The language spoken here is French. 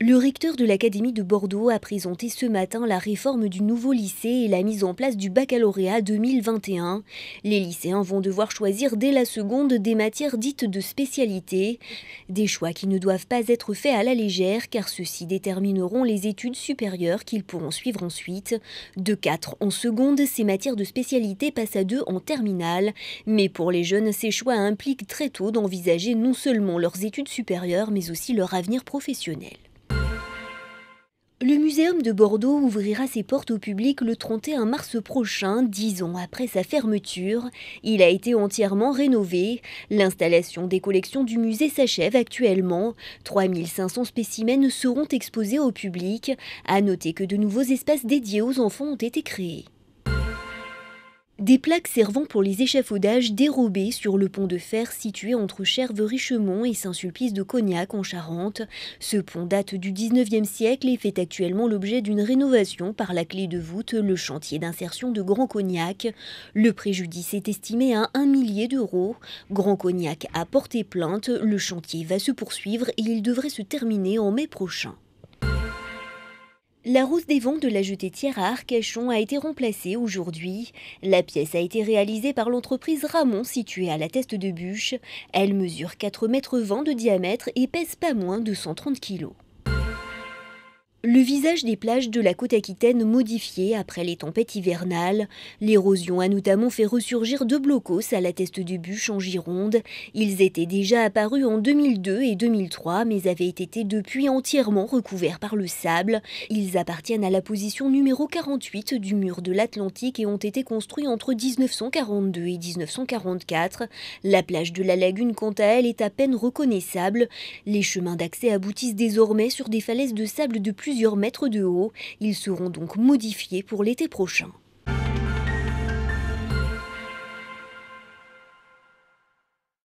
Le recteur de l'Académie de Bordeaux a présenté ce matin la réforme du nouveau lycée et la mise en place du baccalauréat 2021. Les lycéens vont devoir choisir dès la seconde des matières dites de spécialité, des choix qui ne doivent pas être faits à la légère car ceux-ci détermineront les études supérieures qu'ils pourront suivre ensuite. De 4 en seconde, ces matières de spécialité passent à 2 en terminale, mais pour les jeunes, ces choix impliquent très tôt d'envisager non seulement leurs études supérieures mais aussi leur avenir professionnel. Le Muséum de Bordeaux ouvrira ses portes au public le 31 mars prochain, dix ans après sa fermeture. Il a été entièrement rénové. L'installation des collections du musée s'achève actuellement. 3500 spécimens seront exposés au public. À noter que de nouveaux espaces dédiés aux enfants ont été créés. Des plaques servant pour les échafaudages dérobés sur le pont de fer situé entre cherve richemont et Saint-Sulpice de Cognac en Charente. Ce pont date du 19e siècle et fait actuellement l'objet d'une rénovation par la clé de voûte, le chantier d'insertion de Grand Cognac. Le préjudice est estimé à un millier d'euros. Grand Cognac a porté plainte, le chantier va se poursuivre et il devrait se terminer en mai prochain. La rousse des Vents de la jetée tiers à Arcachon a été remplacée aujourd'hui. La pièce a été réalisée par l'entreprise Ramon située à la Teste de Bûche. Elle mesure 4,20 mètres de diamètre et pèse pas moins de 130 kg. Le visage des plages de la côte aquitaine modifié après les tempêtes hivernales. L'érosion a notamment fait ressurgir deux blocos à la teste du bûche en Gironde. Ils étaient déjà apparus en 2002 et 2003, mais avaient été depuis entièrement recouverts par le sable. Ils appartiennent à la position numéro 48 du mur de l'Atlantique et ont été construits entre 1942 et 1944. La plage de la lagune, quant à elle, est à peine reconnaissable. Les chemins d'accès aboutissent désormais sur des falaises de sable de plus plusieurs mètres de haut. Ils seront donc modifiés pour l'été prochain.